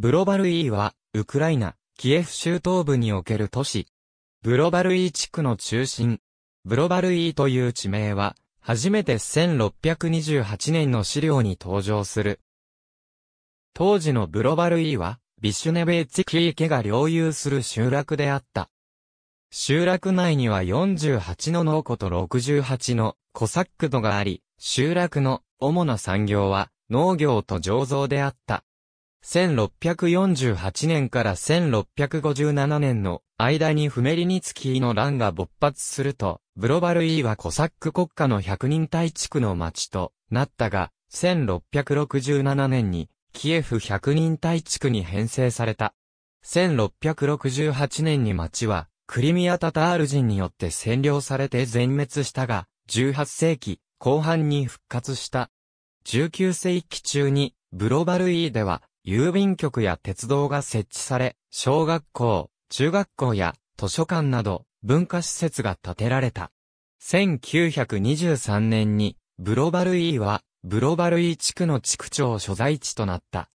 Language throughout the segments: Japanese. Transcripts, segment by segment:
ブロバルイーは、ウクライナ、キエフ州東部における都市。ブロバルイー地区の中心。ブロバルイーという地名は、初めて1628年の資料に登場する。当時のブロバルイーは、ビシュネベーツキー家が領有する集落であった。集落内には48の農庫と68のコサックドがあり、集落の主な産業は農業と醸造であった。1648年から1657年の間にフメリニツキーの乱が勃発すると、ブロバルイーはコサック国家の百人隊地区の町となったが、1667年にキエフ百人隊地区に編成された。1668年に町はクリミアタタール人によって占領されて全滅したが、18世紀後半に復活した。19世紀中にブロバルイーでは郵便局や鉄道が設置され、小学校、中学校や図書館など文化施設が建てられた。1923年に、ブロバルイーは、ブロバルイー地区の地区長所在地となった。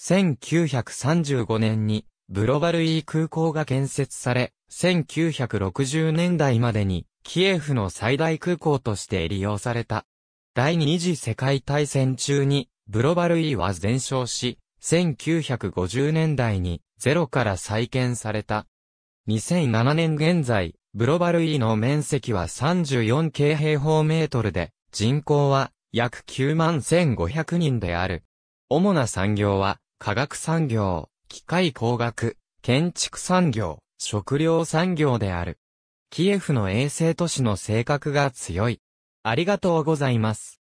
1935年に、ブロバルイー空港が建設され、1960年代までに、キエフの最大空港として利用された。第二次世界大戦中に、ブロバルイーは全焼し、1950年代にゼロから再建された。2007年現在、ブロバルイの面積は34京平方メートルで、人口は約9万1500人である。主な産業は、化学産業、機械工学、建築産業、食料産業である。キエフの衛星都市の性格が強い。ありがとうございます。